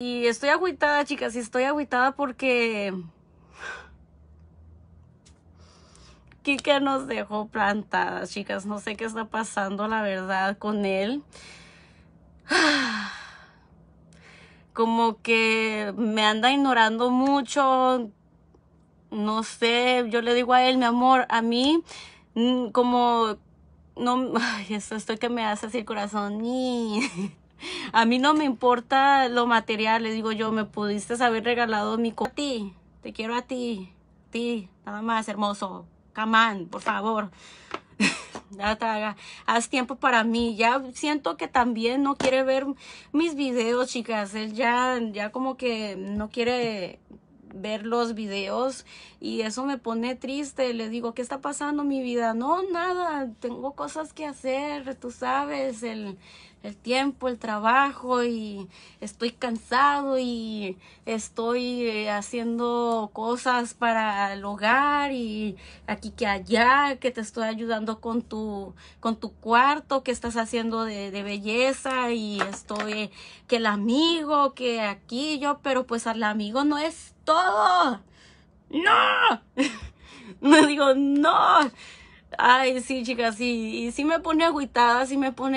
Y estoy agüitada, chicas, y estoy agüitada porque... Kika nos dejó plantadas, chicas. No sé qué está pasando, la verdad, con él. Como que me anda ignorando mucho. No sé, yo le digo a él, mi amor, a mí, mm, como... No, ay, esto, que me hace así el corazón. a mí no me importa lo material, le digo yo, me pudiste haber regalado mi co... A ti, te quiero a ti, ti, nada más, hermoso. Camán, por favor. Haz tiempo para mí. Ya siento que también no quiere ver mis videos, chicas. Él ya, ya como que no quiere ver los videos y eso me pone triste. Le digo, ¿qué está pasando mi vida? No, nada, tengo cosas que hacer, tú sabes, el el tiempo, el trabajo y estoy cansado y estoy eh, haciendo cosas para el hogar y aquí que allá, que te estoy ayudando con tu, con tu cuarto, que estás haciendo de, belleza y estoy, que el amigo, que aquí yo, pero pues al amigo no es todo. No, no digo, no. Ay, sí, chicas, sí, y sí me pone agüitada, sí me pone...